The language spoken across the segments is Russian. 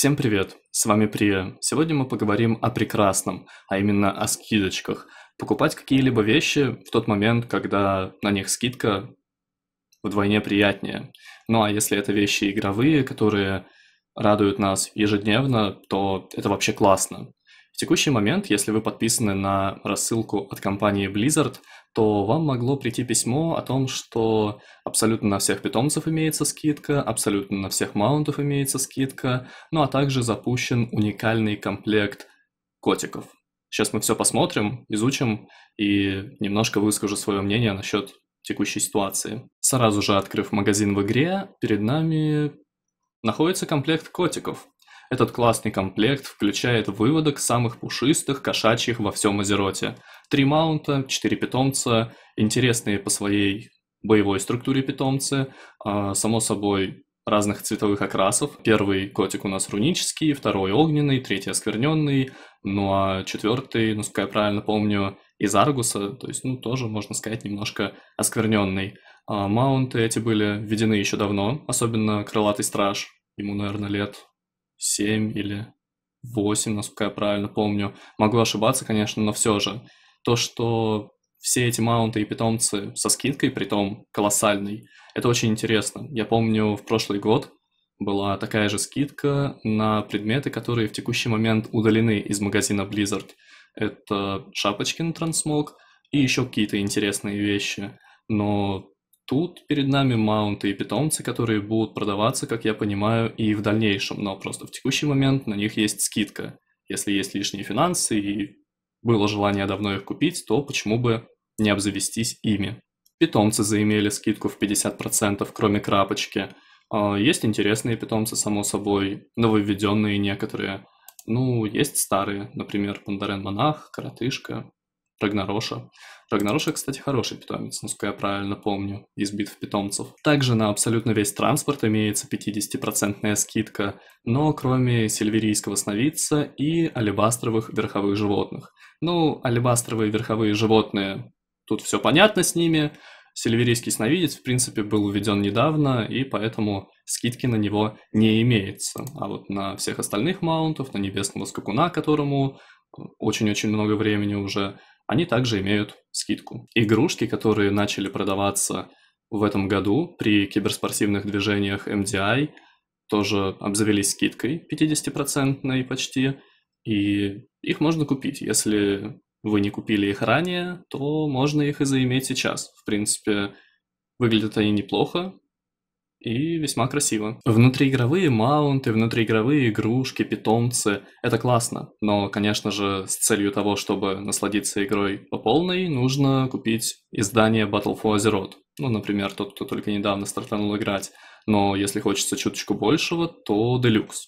Всем привет, с вами Прия. Сегодня мы поговорим о прекрасном, а именно о скидочках. Покупать какие-либо вещи в тот момент, когда на них скидка вдвойне приятнее. Ну а если это вещи игровые, которые радуют нас ежедневно, то это вообще классно. В текущий момент, если вы подписаны на рассылку от компании Blizzard, то вам могло прийти письмо о том, что абсолютно на всех питомцев имеется скидка, абсолютно на всех маунтов имеется скидка, ну а также запущен уникальный комплект котиков. Сейчас мы все посмотрим, изучим и немножко выскажу свое мнение насчет текущей ситуации. Сразу же открыв магазин в игре, перед нами находится комплект котиков. Этот классный комплект включает выводок самых пушистых кошачьих во всем Азероте. Три маунта, четыре питомца, интересные по своей боевой структуре питомцы, а, само собой разных цветовых окрасов. Первый котик у нас рунический, второй огненный, третий оскверненный, ну а четвертый, ну, я правильно помню, из Аргуса, то есть, ну, тоже, можно сказать, немножко оскверненный. А маунты эти были введены еще давно, особенно крылатый страж, ему, наверное, лет 7 или 8, насколько я правильно помню. Могу ошибаться, конечно, но все же. То, что все эти маунты и питомцы со скидкой, при том колоссальной, это очень интересно. Я помню, в прошлый год была такая же скидка на предметы, которые в текущий момент удалены из магазина Blizzard. Это шапочки на трансмог и еще какие-то интересные вещи. Но Тут перед нами маунты и питомцы, которые будут продаваться, как я понимаю, и в дальнейшем, но просто в текущий момент на них есть скидка. Если есть лишние финансы и было желание давно их купить, то почему бы не обзавестись ими? Питомцы заимели скидку в 50%, кроме крапочки. А, есть интересные питомцы, само собой, нововведенные некоторые. Ну, есть старые, например, Пандарен Монах, Коротышка. Рагнароша. Рагнароша, кстати, хороший питомец, насколько я правильно помню, из битв питомцев. Также на абсолютно весь транспорт имеется 50% скидка, но кроме сильверийского сновидца и алебастровых верховых животных. Ну, алебастровые верховые животные, тут все понятно с ними, Сильверийский сновидец, в принципе, был уведен недавно, и поэтому скидки на него не имеется. А вот на всех остальных маунтов, на небесного скакуна, которому очень-очень много времени уже, они также имеют скидку. Игрушки, которые начали продаваться в этом году при киберспортивных движениях MDI, тоже обзавелись скидкой 50% почти, и их можно купить. Если вы не купили их ранее, то можно их и заиметь сейчас. В принципе, выглядят они неплохо, и весьма красиво. Внутриигровые маунты, внутриигровые игрушки, питомцы — это классно, но, конечно же, с целью того, чтобы насладиться игрой по полной, нужно купить издание Battle for Azeroth. Ну, например, тот, кто только недавно стартанул играть. Но если хочется чуточку большего, то Deluxe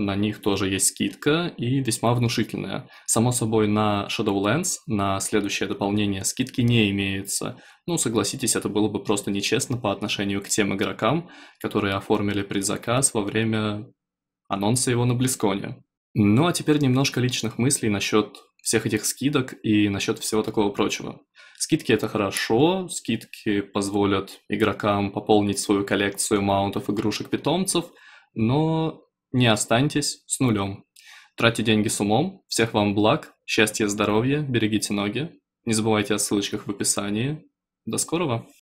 на них тоже есть скидка и весьма внушительная. Само собой, на Shadowlands, на следующее дополнение, скидки не имеется. Ну, согласитесь, это было бы просто нечестно по отношению к тем игрокам, которые оформили предзаказ во время анонса его на Близконе. Ну а теперь немножко личных мыслей насчет всех этих скидок и насчет всего такого прочего. Скидки это хорошо, скидки позволят игрокам пополнить свою коллекцию маунтов игрушек питомцев, но не останьтесь с нулем. Тратьте деньги с умом. Всех вам благ, счастья, здоровья, берегите ноги. Не забывайте о ссылочках в описании. До скорого!